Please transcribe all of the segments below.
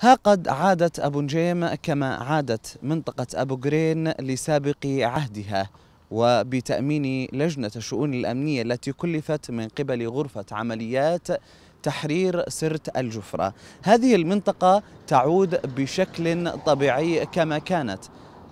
ها قد عادت أبو نجيم كما عادت منطقة أبو جرين لسابق عهدها وبتأمين لجنة الشؤون الأمنية التي كلفت من قبل غرفة عمليات تحرير سرت الجفرة هذه المنطقة تعود بشكل طبيعي كما كانت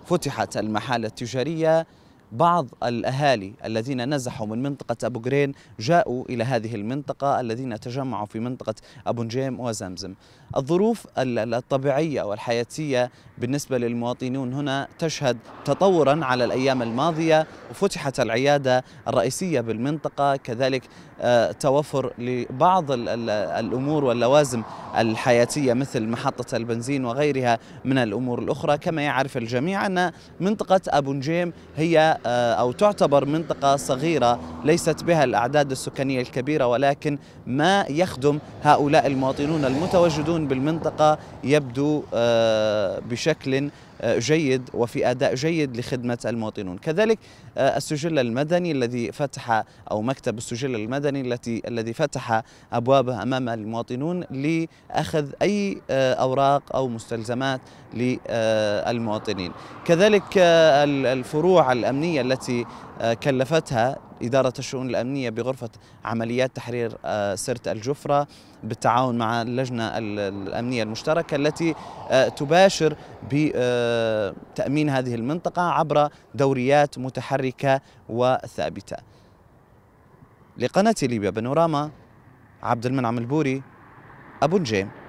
فتحت المحال التجارية بعض الأهالي الذين نزحوا من منطقة أبو جرين جاءوا إلى هذه المنطقة الذين تجمعوا في منطقة أبو نجيم وزمزم الظروف الطبيعية والحياتية بالنسبة للمواطنون هنا تشهد تطورا على الأيام الماضية وفتحت العيادة الرئيسية بالمنطقة كذلك آه، توفر لبعض الأمور واللوازم الحياتية مثل محطة البنزين وغيرها من الأمور الأخرى كما يعرف الجميع أن منطقة أبو نجيم هي آه، او تعتبر منطقه صغيره ليست بها الأعداد السكانية الكبيرة ولكن ما يخدم هؤلاء المواطنون المتواجدون بالمنطقة يبدو آه، بشكل آه، جيد وفي أداء جيد لخدمة المواطنون كذلك آه، السجل المدني الذي فتح أو مكتب السجل المدني التي الذي فتح أبوابه أمام المواطنون لأخذ أي أوراق أو مستلزمات للمواطنين كذلك الفروع الأمنية التي كلفتها إدارة الشؤون الأمنية بغرفة عمليات تحرير آه، سرت الجفرة بالتعاون مع اللجنة الأمنية المشتركة التي آه، تباشر بتأمين آه، هذه المنطقة عبر دوريات متحركة وثابتة لقناة ليبيا بانوراما عبد المنعم البوري أبو نجيم